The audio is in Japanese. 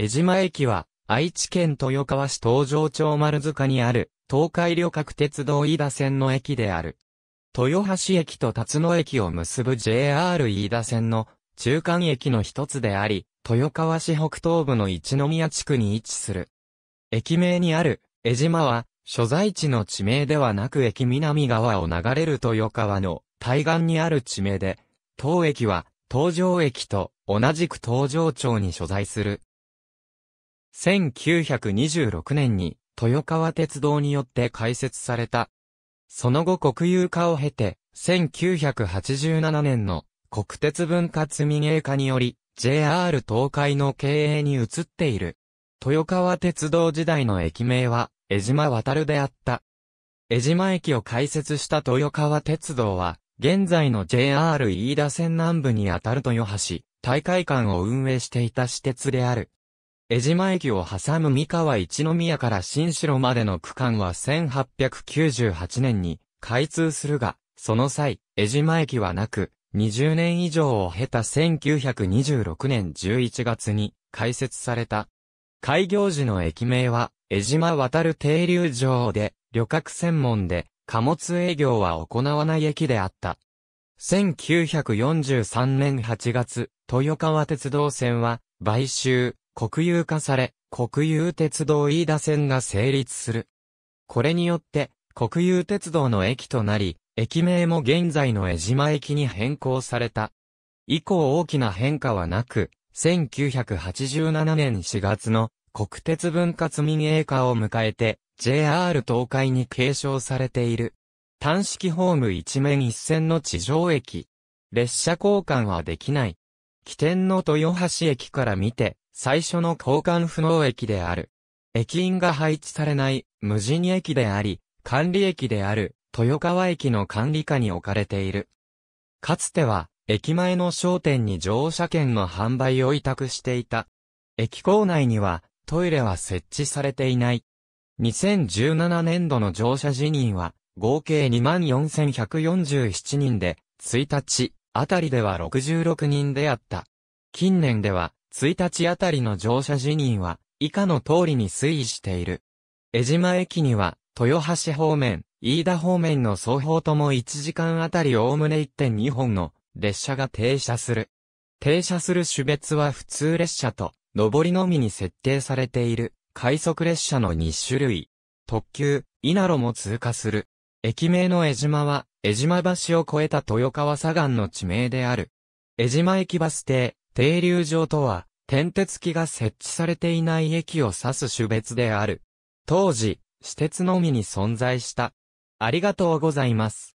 江島駅は、愛知県豊川市東条町丸塚にある、東海旅客鉄道飯田線の駅である。豊橋駅と辰野駅を結ぶ JR 飯田線の中間駅の一つであり、豊川市北東部の一宮地区に位置する。駅名にある、江島は、所在地の地名ではなく駅南側を流れる豊川の対岸にある地名で、当駅は、東上駅と同じく東上町に所在する1926年に豊川鉄道によって開設された。その後国有化を経て、1987年の国鉄分割民営化により、JR 東海の経営に移っている。豊川鉄道時代の駅名は、江島渡であった。江島駅を開設した豊川鉄道は、現在の JR 飯田線南部にあたる豊橋、大会館を運営していた私鉄である。江島駅を挟む三河一宮から新城までの区間は1898年に開通するが、その際、江島駅はなく、20年以上を経た1926年11月に開設された。開業時の駅名は、江島渡る停留場で、旅客専門で、貨物営業は行わない駅であった。1943年8月、豊川鉄道線は、買収、国有化され、国有鉄道飯田線が成立する。これによって、国有鉄道の駅となり、駅名も現在の江島駅に変更された。以降大きな変化はなく、1987年4月の国鉄分割民営化を迎えて、JR 東海に継承されている。単式ホーム一面一線の地上駅。列車交換はできない。起点の豊橋駅から見て、最初の交換不能駅である。駅員が配置されない無人駅であり、管理駅である豊川駅の管理下に置かれている。かつては、駅前の商店に乗車券の販売を委託していた。駅構内にはトイレは設置されていない。2017年度の乗車辞任は合計24,147人で、1日あたりでは66人であった。近年では1日あたりの乗車辞任は、以下の通りに推移している。江島駅には、豊橋方面、飯田方面の双方とも1時間あたりおおむね1.2本の列車が停車する。停車する種別は普通列車と、上りのみに設定されている、快速列車の2種類。特急、稲路も通過する。駅名の江島は、江島橋を越えた豊川左岸の地名である。江島駅バス停、停留場とは、点鉄機が設置されていない駅を指す種別である。当時、私鉄のみに存在した。ありがとうございます。